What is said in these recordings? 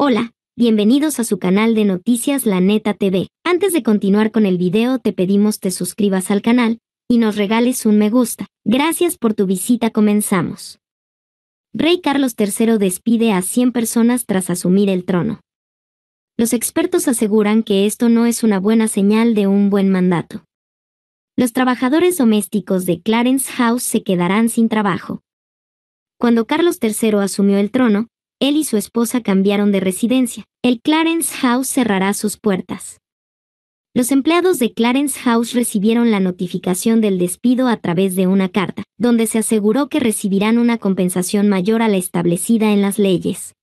Hola, bienvenidos a su canal de noticias La Neta TV. Antes de continuar con el video te pedimos te suscribas al canal y nos regales un me gusta. Gracias por tu visita, comenzamos. Rey Carlos III despide a 100 personas tras asumir el trono. Los expertos aseguran que esto no es una buena señal de un buen mandato los trabajadores domésticos de Clarence House se quedarán sin trabajo. Cuando Carlos III asumió el trono, él y su esposa cambiaron de residencia. El Clarence House cerrará sus puertas. Los empleados de Clarence House recibieron la notificación del despido a través de una carta, donde se aseguró que recibirán una compensación mayor a la establecida en las leyes.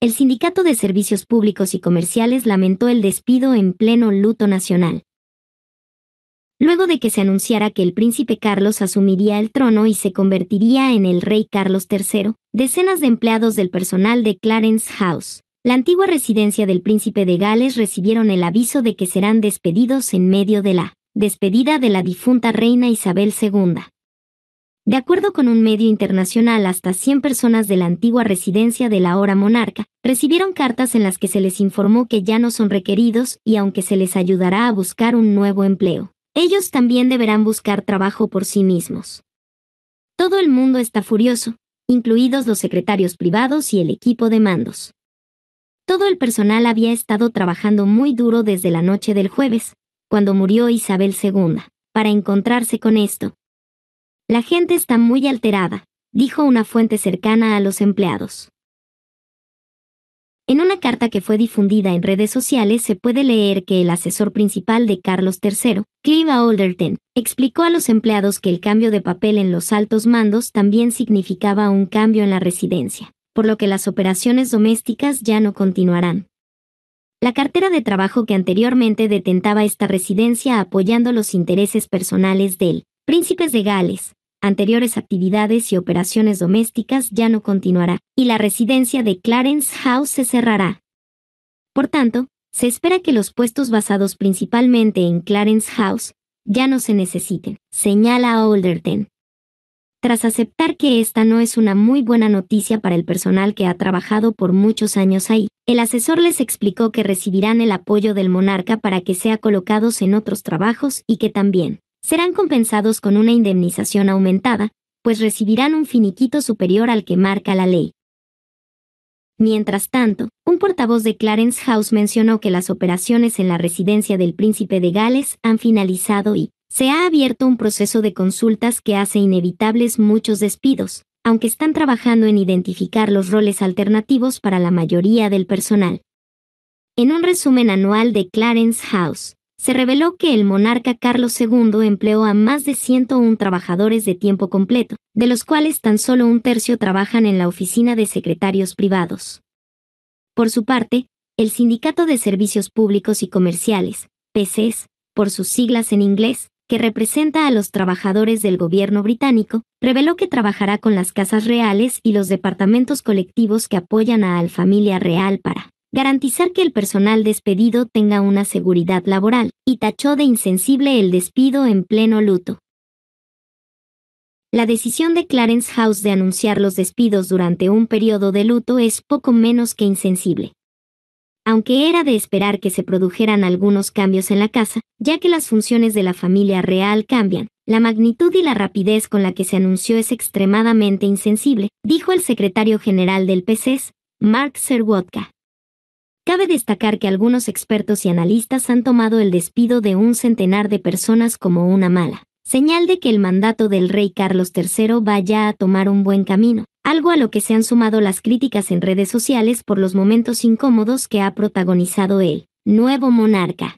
El Sindicato de Servicios Públicos y Comerciales lamentó el despido en pleno luto nacional luego de que se anunciara que el príncipe Carlos asumiría el trono y se convertiría en el rey Carlos III, decenas de empleados del personal de Clarence House, la antigua residencia del príncipe de Gales, recibieron el aviso de que serán despedidos en medio de la despedida de la difunta reina Isabel II. De acuerdo con un medio internacional, hasta 100 personas de la antigua residencia de la hora monarca recibieron cartas en las que se les informó que ya no son requeridos y aunque se les ayudará a buscar un nuevo empleo. Ellos también deberán buscar trabajo por sí mismos. Todo el mundo está furioso, incluidos los secretarios privados y el equipo de mandos. Todo el personal había estado trabajando muy duro desde la noche del jueves, cuando murió Isabel II, para encontrarse con esto. La gente está muy alterada, dijo una fuente cercana a los empleados. En una carta que fue difundida en redes sociales se puede leer que el asesor principal de Carlos III, Clive Alderton, explicó a los empleados que el cambio de papel en los altos mandos también significaba un cambio en la residencia, por lo que las operaciones domésticas ya no continuarán. La cartera de trabajo que anteriormente detentaba esta residencia apoyando los intereses personales del príncipe de Gales, anteriores actividades y operaciones domésticas ya no continuará, y la residencia de Clarence House se cerrará. Por tanto, se espera que los puestos basados principalmente en Clarence House ya no se necesiten, señala Alderton. Tras aceptar que esta no es una muy buena noticia para el personal que ha trabajado por muchos años ahí, el asesor les explicó que recibirán el apoyo del monarca para que sea colocados en otros trabajos y que también serán compensados con una indemnización aumentada, pues recibirán un finiquito superior al que marca la ley. Mientras tanto, un portavoz de Clarence House mencionó que las operaciones en la residencia del príncipe de Gales han finalizado y se ha abierto un proceso de consultas que hace inevitables muchos despidos, aunque están trabajando en identificar los roles alternativos para la mayoría del personal. En un resumen anual de Clarence House, se reveló que el monarca Carlos II empleó a más de 101 trabajadores de tiempo completo, de los cuales tan solo un tercio trabajan en la oficina de secretarios privados. Por su parte, el Sindicato de Servicios Públicos y Comerciales, PCS, por sus siglas en inglés, que representa a los trabajadores del gobierno británico, reveló que trabajará con las casas reales y los departamentos colectivos que apoyan a la familia real para garantizar que el personal despedido tenga una seguridad laboral, y tachó de insensible el despido en pleno luto. La decisión de Clarence House de anunciar los despidos durante un periodo de luto es poco menos que insensible. Aunque era de esperar que se produjeran algunos cambios en la casa, ya que las funciones de la familia real cambian, la magnitud y la rapidez con la que se anunció es extremadamente insensible, dijo el secretario general del PCS, Mark Serwotka. Cabe destacar que algunos expertos y analistas han tomado el despido de un centenar de personas como una mala señal de que el mandato del rey Carlos III vaya a tomar un buen camino, algo a lo que se han sumado las críticas en redes sociales por los momentos incómodos que ha protagonizado el nuevo monarca.